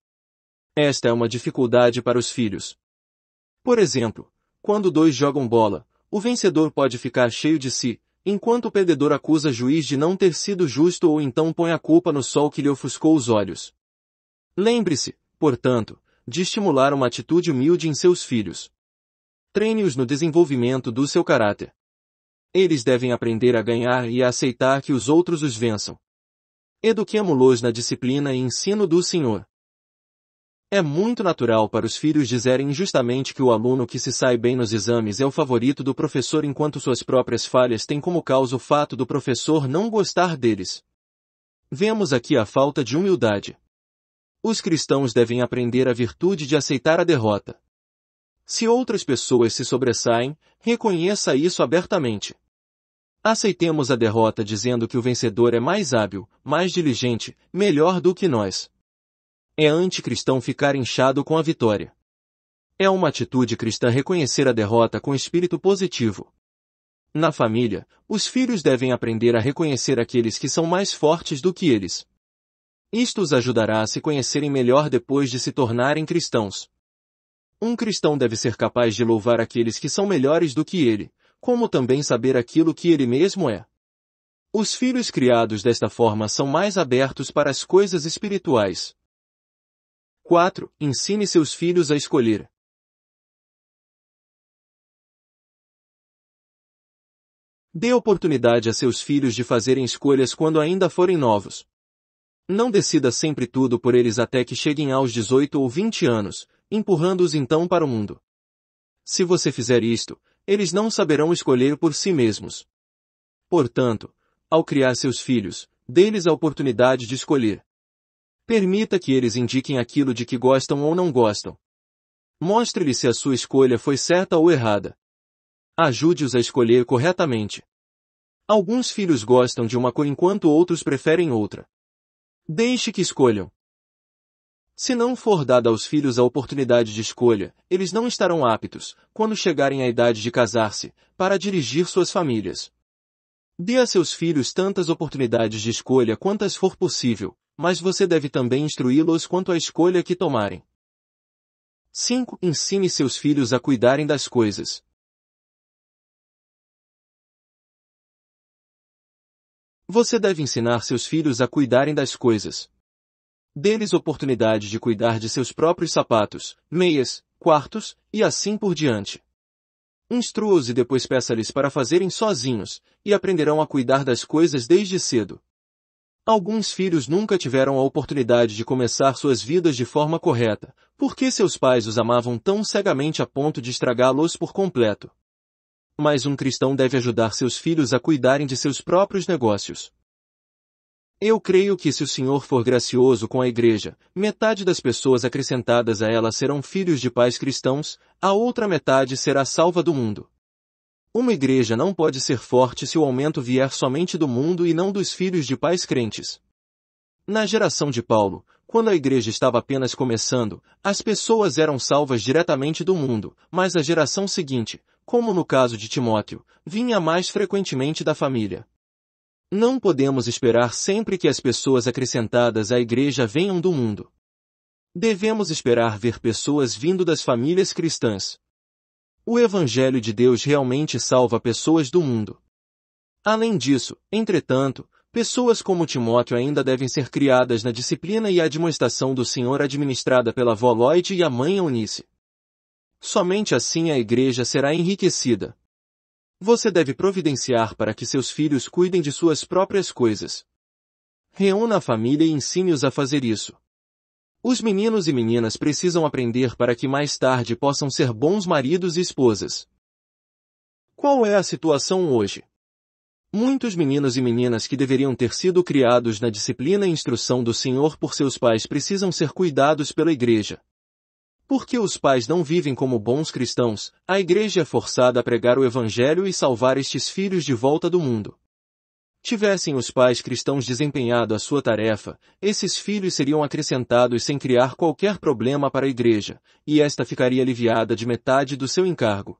Esta é uma dificuldade para os filhos. Por exemplo, quando dois jogam bola, o vencedor pode ficar cheio de si, enquanto o perdedor acusa o juiz de não ter sido justo ou então põe a culpa no sol que lhe ofuscou os olhos. Lembre-se, portanto, de estimular uma atitude humilde em seus filhos. Treine-os no desenvolvimento do seu caráter. Eles devem aprender a ganhar e a aceitar que os outros os vençam. Eduquemo-los na disciplina e ensino do Senhor. É muito natural para os filhos dizerem injustamente que o aluno que se sai bem nos exames é o favorito do professor enquanto suas próprias falhas têm como causa o fato do professor não gostar deles. Vemos aqui a falta de humildade. Os cristãos devem aprender a virtude de aceitar a derrota. Se outras pessoas se sobressaem, reconheça isso abertamente. Aceitemos a derrota dizendo que o vencedor é mais hábil, mais diligente, melhor do que nós. É anticristão ficar inchado com a vitória. É uma atitude cristã reconhecer a derrota com espírito positivo. Na família, os filhos devem aprender a reconhecer aqueles que são mais fortes do que eles. Isto os ajudará a se conhecerem melhor depois de se tornarem cristãos. Um cristão deve ser capaz de louvar aqueles que são melhores do que ele, como também saber aquilo que ele mesmo é. Os filhos criados desta forma são mais abertos para as coisas espirituais. 4. Ensine seus filhos a escolher. Dê oportunidade a seus filhos de fazerem escolhas quando ainda forem novos. Não decida sempre tudo por eles até que cheguem aos 18 ou 20 anos, empurrando-os então para o mundo. Se você fizer isto, eles não saberão escolher por si mesmos. Portanto, ao criar seus filhos, dê-lhes a oportunidade de escolher. Permita que eles indiquem aquilo de que gostam ou não gostam. Mostre-lhes se a sua escolha foi certa ou errada. Ajude-os a escolher corretamente. Alguns filhos gostam de uma cor enquanto outros preferem outra. Deixe que escolham. Se não for dada aos filhos a oportunidade de escolha, eles não estarão aptos, quando chegarem à idade de casar-se, para dirigir suas famílias. Dê a seus filhos tantas oportunidades de escolha quantas for possível, mas você deve também instruí-los quanto à escolha que tomarem. 5. Ensine seus filhos a cuidarem das coisas. Você deve ensinar seus filhos a cuidarem das coisas. Dê-lhes oportunidade de cuidar de seus próprios sapatos, meias, quartos e assim por diante. Instrua-os e depois peça-lhes para fazerem sozinhos, e aprenderão a cuidar das coisas desde cedo. Alguns filhos nunca tiveram a oportunidade de começar suas vidas de forma correta, porque seus pais os amavam tão cegamente a ponto de estragá-los por completo mas um cristão deve ajudar seus filhos a cuidarem de seus próprios negócios. Eu creio que se o Senhor for gracioso com a igreja, metade das pessoas acrescentadas a ela serão filhos de pais cristãos, a outra metade será salva do mundo. Uma igreja não pode ser forte se o aumento vier somente do mundo e não dos filhos de pais crentes. Na geração de Paulo, quando a igreja estava apenas começando, as pessoas eram salvas diretamente do mundo, mas a geração seguinte, como no caso de Timóteo, vinha mais frequentemente da família. Não podemos esperar sempre que as pessoas acrescentadas à igreja venham do mundo. Devemos esperar ver pessoas vindo das famílias cristãs. O Evangelho de Deus realmente salva pessoas do mundo. Além disso, entretanto, pessoas como Timóteo ainda devem ser criadas na disciplina e admoestação do Senhor administrada pela avó Lloyd e a mãe Eunice. Somente assim a igreja será enriquecida. Você deve providenciar para que seus filhos cuidem de suas próprias coisas. Reúna a família e ensine-os a fazer isso. Os meninos e meninas precisam aprender para que mais tarde possam ser bons maridos e esposas. Qual é a situação hoje? Muitos meninos e meninas que deveriam ter sido criados na disciplina e instrução do Senhor por seus pais precisam ser cuidados pela igreja. Porque os pais não vivem como bons cristãos, a igreja é forçada a pregar o evangelho e salvar estes filhos de volta do mundo. Tivessem os pais cristãos desempenhado a sua tarefa, esses filhos seriam acrescentados sem criar qualquer problema para a igreja, e esta ficaria aliviada de metade do seu encargo.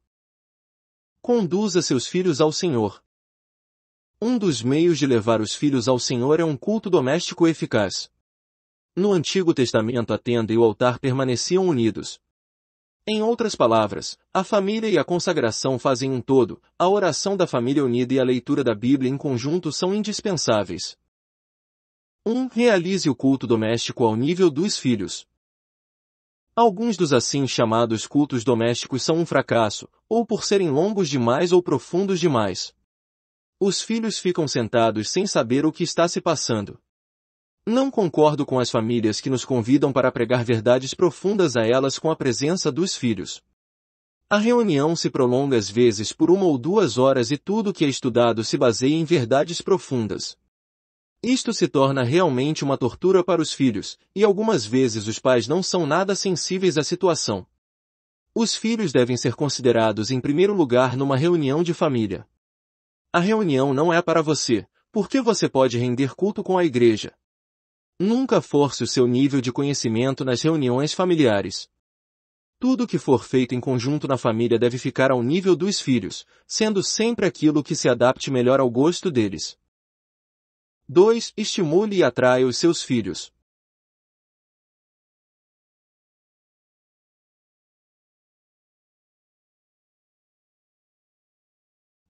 Conduza seus filhos ao Senhor. Um dos meios de levar os filhos ao Senhor é um culto doméstico eficaz. No Antigo Testamento a tenda e o altar permaneciam unidos. Em outras palavras, a família e a consagração fazem um todo, a oração da família unida e a leitura da Bíblia em conjunto são indispensáveis. 1. Um, realize o culto doméstico ao nível dos filhos. Alguns dos assim chamados cultos domésticos são um fracasso, ou por serem longos demais ou profundos demais. Os filhos ficam sentados sem saber o que está se passando. Não concordo com as famílias que nos convidam para pregar verdades profundas a elas com a presença dos filhos. A reunião se prolonga às vezes por uma ou duas horas e tudo que é estudado se baseia em verdades profundas. Isto se torna realmente uma tortura para os filhos, e algumas vezes os pais não são nada sensíveis à situação. Os filhos devem ser considerados em primeiro lugar numa reunião de família. A reunião não é para você, porque você pode render culto com a igreja, Nunca force o seu nível de conhecimento nas reuniões familiares. Tudo que for feito em conjunto na família deve ficar ao nível dos filhos, sendo sempre aquilo que se adapte melhor ao gosto deles. 2. Estimule e atraia os seus filhos.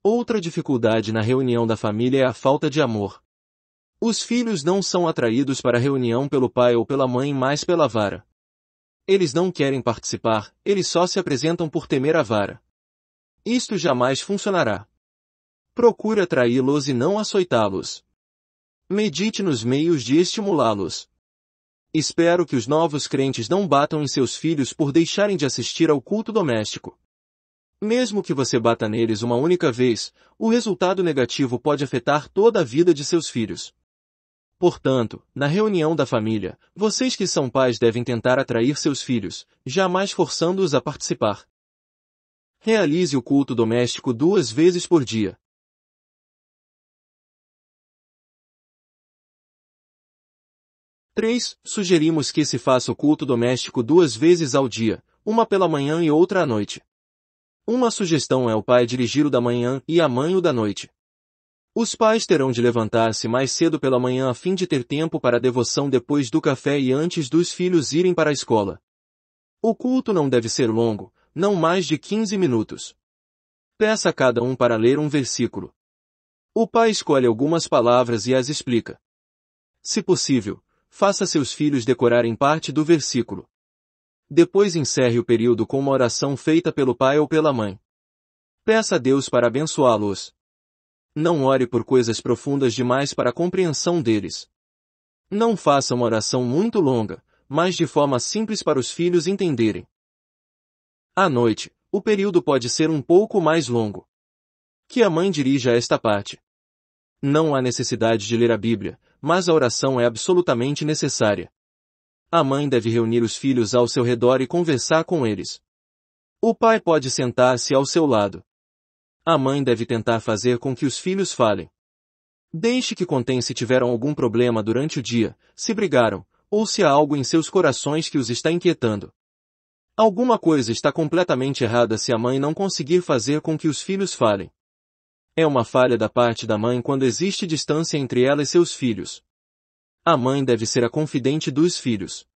Outra dificuldade na reunião da família é a falta de amor. Os filhos não são atraídos para a reunião pelo pai ou pela mãe, mas pela vara. Eles não querem participar, eles só se apresentam por temer a vara. Isto jamais funcionará. Procure atraí-los e não açoitá-los. Medite nos meios de estimulá-los. Espero que os novos crentes não batam em seus filhos por deixarem de assistir ao culto doméstico. Mesmo que você bata neles uma única vez, o resultado negativo pode afetar toda a vida de seus filhos. Portanto, na reunião da família, vocês que são pais devem tentar atrair seus filhos, jamais forçando-os a participar. Realize o culto doméstico duas vezes por dia. Três, Sugerimos que se faça o culto doméstico duas vezes ao dia, uma pela manhã e outra à noite. Uma sugestão é o pai dirigir o da manhã e a mãe o da noite. Os pais terão de levantar-se mais cedo pela manhã a fim de ter tempo para a devoção depois do café e antes dos filhos irem para a escola. O culto não deve ser longo, não mais de 15 minutos. Peça a cada um para ler um versículo. O pai escolhe algumas palavras e as explica. Se possível, faça seus filhos decorarem parte do versículo. Depois encerre o período com uma oração feita pelo pai ou pela mãe. Peça a Deus para abençoá-los. Não ore por coisas profundas demais para a compreensão deles. Não faça uma oração muito longa, mas de forma simples para os filhos entenderem. À noite, o período pode ser um pouco mais longo. Que a mãe dirija esta parte. Não há necessidade de ler a Bíblia, mas a oração é absolutamente necessária. A mãe deve reunir os filhos ao seu redor e conversar com eles. O pai pode sentar-se ao seu lado a mãe deve tentar fazer com que os filhos falem. Deixe que contem se tiveram algum problema durante o dia, se brigaram, ou se há algo em seus corações que os está inquietando. Alguma coisa está completamente errada se a mãe não conseguir fazer com que os filhos falem. É uma falha da parte da mãe quando existe distância entre ela e seus filhos. A mãe deve ser a confidente dos filhos.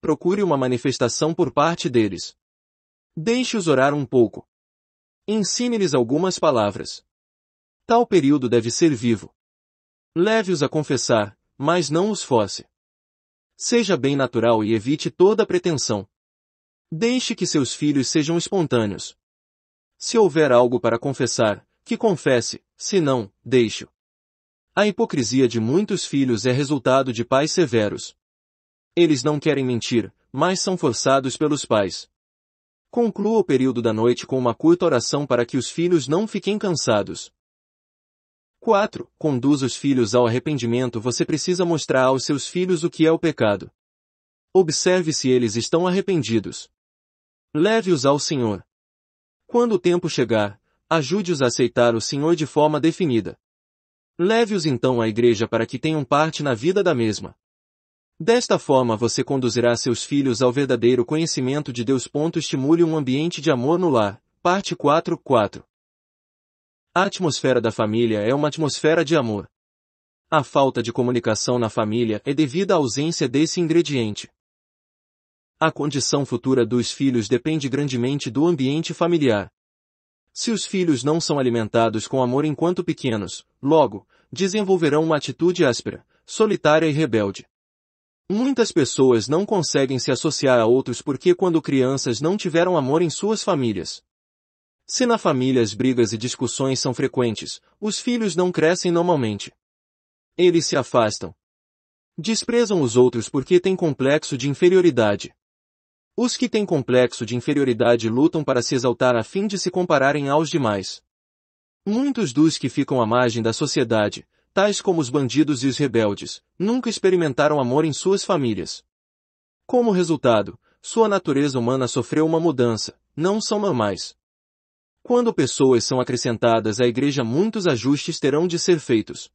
Procure uma manifestação por parte deles. Deixe-os orar um pouco. Ensine-lhes algumas palavras. Tal período deve ser vivo. Leve-os a confessar, mas não os force. Seja bem natural e evite toda pretensão. Deixe que seus filhos sejam espontâneos. Se houver algo para confessar, que confesse, se não, deixe-o. A hipocrisia de muitos filhos é resultado de pais severos. Eles não querem mentir, mas são forçados pelos pais. Conclua o período da noite com uma curta oração para que os filhos não fiquem cansados. 4. Conduz os filhos ao arrependimento. Você precisa mostrar aos seus filhos o que é o pecado. Observe se eles estão arrependidos. Leve-os ao Senhor. Quando o tempo chegar, ajude-os a aceitar o Senhor de forma definida. Leve-os então à igreja para que tenham parte na vida da mesma. Desta forma você conduzirá seus filhos ao verdadeiro conhecimento de Deus. Estimule um ambiente de amor no lar. Parte 4. 4. A atmosfera da família é uma atmosfera de amor. A falta de comunicação na família é devida à ausência desse ingrediente. A condição futura dos filhos depende grandemente do ambiente familiar. Se os filhos não são alimentados com amor enquanto pequenos, logo, desenvolverão uma atitude áspera, solitária e rebelde. Muitas pessoas não conseguem se associar a outros porque quando crianças não tiveram amor em suas famílias. Se na família as brigas e discussões são frequentes, os filhos não crescem normalmente. Eles se afastam. Desprezam os outros porque têm complexo de inferioridade. Os que têm complexo de inferioridade lutam para se exaltar a fim de se compararem aos demais. Muitos dos que ficam à margem da sociedade, tais como os bandidos e os rebeldes, nunca experimentaram amor em suas famílias. Como resultado, sua natureza humana sofreu uma mudança, não são normais. Quando pessoas são acrescentadas à igreja muitos ajustes terão de ser feitos.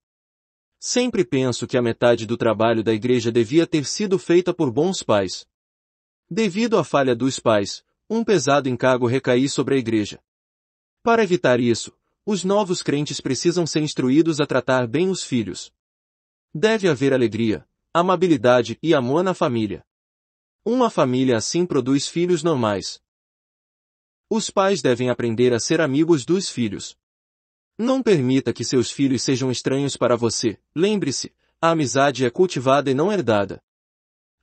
Sempre penso que a metade do trabalho da igreja devia ter sido feita por bons pais. Devido à falha dos pais, um pesado encargo recai sobre a igreja. Para evitar isso, os novos crentes precisam ser instruídos a tratar bem os filhos. Deve haver alegria, amabilidade e amor na família. Uma família assim produz filhos normais. Os pais devem aprender a ser amigos dos filhos. Não permita que seus filhos sejam estranhos para você. Lembre-se, a amizade é cultivada e não herdada.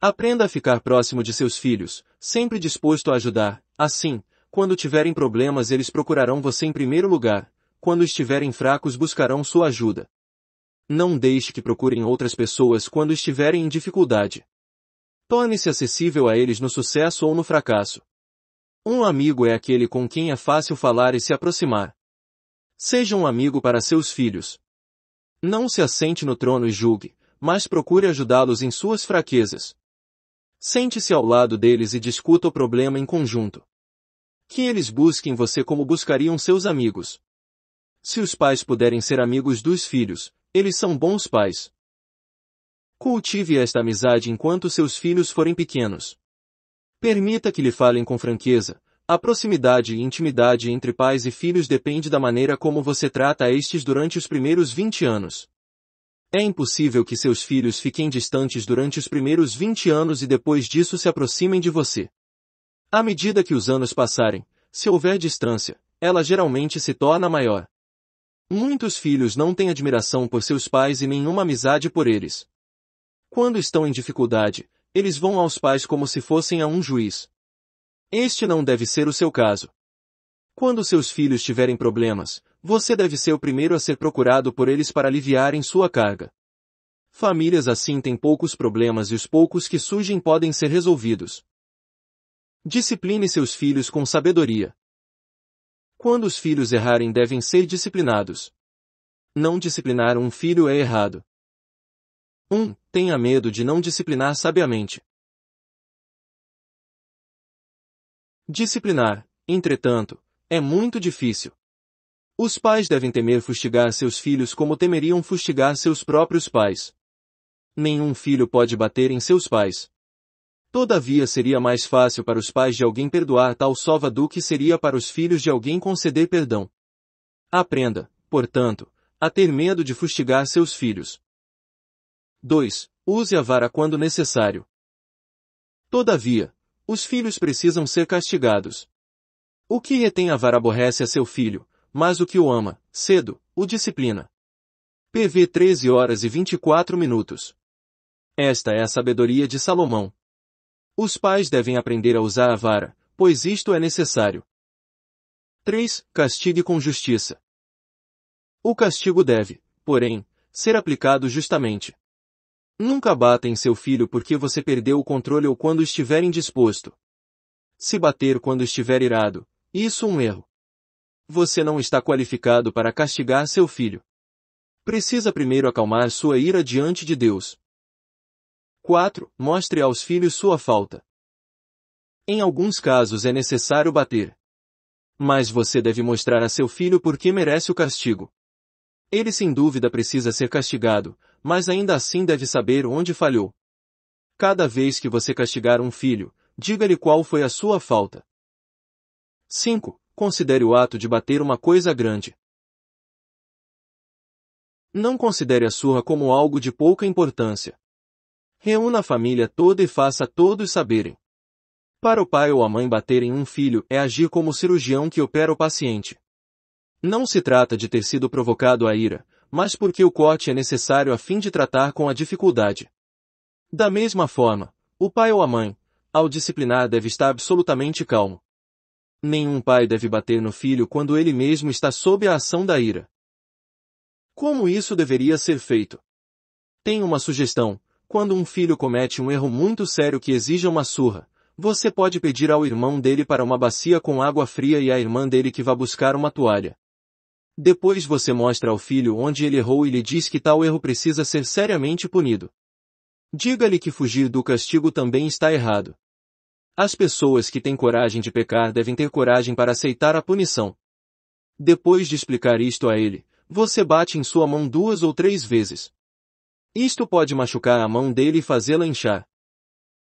Aprenda a ficar próximo de seus filhos, sempre disposto a ajudar. Assim, quando tiverem problemas, eles procurarão você em primeiro lugar, quando estiverem fracos buscarão sua ajuda. Não deixe que procurem outras pessoas quando estiverem em dificuldade. Torne-se acessível a eles no sucesso ou no fracasso. Um amigo é aquele com quem é fácil falar e se aproximar. Seja um amigo para seus filhos. Não se assente no trono e julgue, mas procure ajudá-los em suas fraquezas. Sente-se ao lado deles e discuta o problema em conjunto. Que eles busquem você como buscariam seus amigos. Se os pais puderem ser amigos dos filhos, eles são bons pais. Cultive esta amizade enquanto seus filhos forem pequenos. Permita que lhe falem com franqueza. A proximidade e intimidade entre pais e filhos depende da maneira como você trata estes durante os primeiros 20 anos. É impossível que seus filhos fiquem distantes durante os primeiros 20 anos e depois disso se aproximem de você. À medida que os anos passarem, se houver distância, ela geralmente se torna maior. Muitos filhos não têm admiração por seus pais e nenhuma amizade por eles. Quando estão em dificuldade, eles vão aos pais como se fossem a um juiz. Este não deve ser o seu caso. Quando seus filhos tiverem problemas, você deve ser o primeiro a ser procurado por eles para aliviarem sua carga. Famílias assim têm poucos problemas e os poucos que surgem podem ser resolvidos. Discipline seus filhos com sabedoria. Quando os filhos errarem, devem ser disciplinados. Não disciplinar um filho é errado. 1. Um, tenha medo de não disciplinar sabiamente. Disciplinar, entretanto, é muito difícil. Os pais devem temer fustigar seus filhos como temeriam fustigar seus próprios pais. Nenhum filho pode bater em seus pais. Todavia seria mais fácil para os pais de alguém perdoar tal sova do que seria para os filhos de alguém conceder perdão. Aprenda, portanto, a ter medo de fustigar seus filhos. 2. Use a vara quando necessário. Todavia, os filhos precisam ser castigados. O que retém a vara aborrece a seu filho, mas o que o ama, cedo, o disciplina. PV 13 horas e 24 minutos. Esta é a sabedoria de Salomão. Os pais devem aprender a usar a vara, pois isto é necessário. 3. Castigue com justiça. O castigo deve, porém, ser aplicado justamente. Nunca bata em seu filho porque você perdeu o controle ou quando estiver indisposto. Se bater quando estiver irado, isso é um erro. Você não está qualificado para castigar seu filho. Precisa primeiro acalmar sua ira diante de Deus. 4. Mostre aos filhos sua falta. Em alguns casos é necessário bater. Mas você deve mostrar a seu filho por que merece o castigo. Ele sem dúvida precisa ser castigado, mas ainda assim deve saber onde falhou. Cada vez que você castigar um filho, diga-lhe qual foi a sua falta. 5. Considere o ato de bater uma coisa grande. Não considere a surra como algo de pouca importância. Reúna a família toda e faça todos saberem. Para o pai ou a mãe baterem um filho é agir como o cirurgião que opera o paciente. Não se trata de ter sido provocado a ira, mas porque o corte é necessário a fim de tratar com a dificuldade. Da mesma forma, o pai ou a mãe, ao disciplinar deve estar absolutamente calmo. Nenhum pai deve bater no filho quando ele mesmo está sob a ação da ira. Como isso deveria ser feito? Tem uma sugestão, quando um filho comete um erro muito sério que exija uma surra, você pode pedir ao irmão dele para uma bacia com água fria e à irmã dele que vá buscar uma toalha. Depois você mostra ao filho onde ele errou e lhe diz que tal erro precisa ser seriamente punido. Diga-lhe que fugir do castigo também está errado. As pessoas que têm coragem de pecar devem ter coragem para aceitar a punição. Depois de explicar isto a ele, você bate em sua mão duas ou três vezes. Isto pode machucar a mão dele e fazê-la inchar.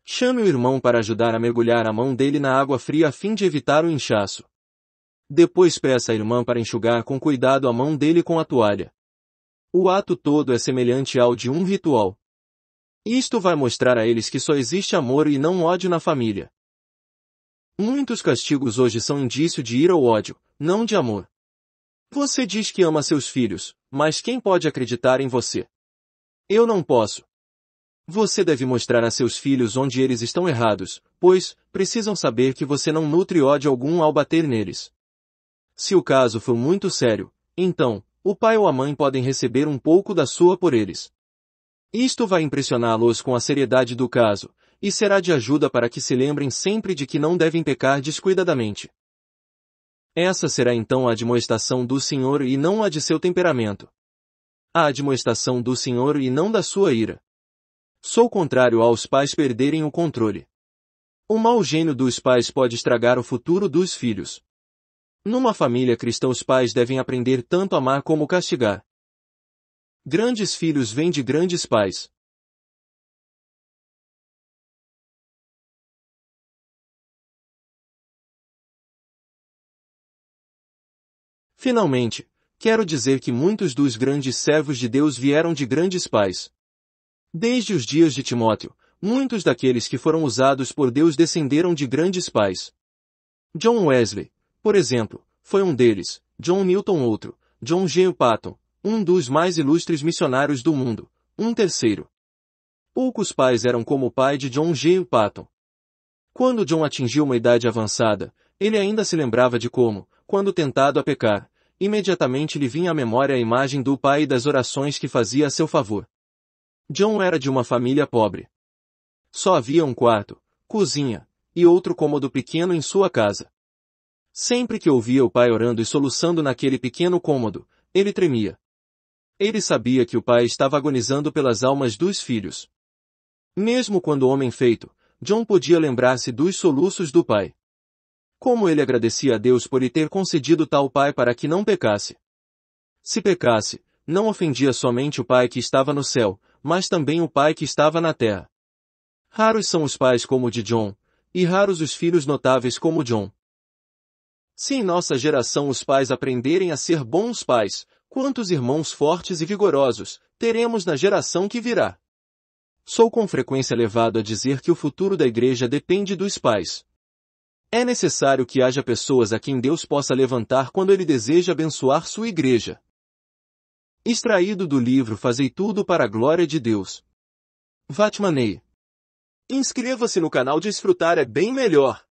Chame o irmão para ajudar a mergulhar a mão dele na água fria a fim de evitar o inchaço. Depois peça a irmã para enxugar com cuidado a mão dele com a toalha. O ato todo é semelhante ao de um ritual. Isto vai mostrar a eles que só existe amor e não ódio na família. Muitos castigos hoje são indício de ira ou ódio, não de amor. Você diz que ama seus filhos, mas quem pode acreditar em você? Eu não posso. Você deve mostrar a seus filhos onde eles estão errados, pois, precisam saber que você não nutre ódio algum ao bater neles. Se o caso for muito sério, então, o pai ou a mãe podem receber um pouco da sua por eles. Isto vai impressioná-los com a seriedade do caso, e será de ajuda para que se lembrem sempre de que não devem pecar descuidadamente. Essa será então a demonstração do Senhor e não a de seu temperamento a admoestação do Senhor e não da sua ira. Sou contrário aos pais perderem o controle. O mau gênio dos pais pode estragar o futuro dos filhos. Numa família cristã os pais devem aprender tanto a amar como castigar. Grandes filhos vêm de grandes pais. Finalmente, quero dizer que muitos dos grandes servos de Deus vieram de grandes pais. Desde os dias de Timóteo, muitos daqueles que foram usados por Deus descenderam de grandes pais. John Wesley, por exemplo, foi um deles, John Newton outro, John G. Patton, um dos mais ilustres missionários do mundo, um terceiro. Poucos pais eram como o pai de John G. Patton. Quando John atingiu uma idade avançada, ele ainda se lembrava de como, quando tentado a pecar, imediatamente lhe vinha à memória a imagem do pai e das orações que fazia a seu favor. John era de uma família pobre. Só havia um quarto, cozinha, e outro cômodo pequeno em sua casa. Sempre que ouvia o pai orando e soluçando naquele pequeno cômodo, ele tremia. Ele sabia que o pai estava agonizando pelas almas dos filhos. Mesmo quando homem feito, John podia lembrar-se dos soluços do pai. Como ele agradecia a Deus por lhe ter concedido tal pai para que não pecasse. Se pecasse, não ofendia somente o pai que estava no céu, mas também o pai que estava na terra. Raros são os pais como o de John, e raros os filhos notáveis como John. Se em nossa geração os pais aprenderem a ser bons pais, quantos irmãos fortes e vigorosos teremos na geração que virá? Sou com frequência levado a dizer que o futuro da igreja depende dos pais, é necessário que haja pessoas a quem Deus possa levantar quando Ele deseja abençoar sua igreja. Extraído do livro Fazei Tudo para a Glória de Deus. Vatmanei. Inscreva-se no canal Desfrutar é bem melhor.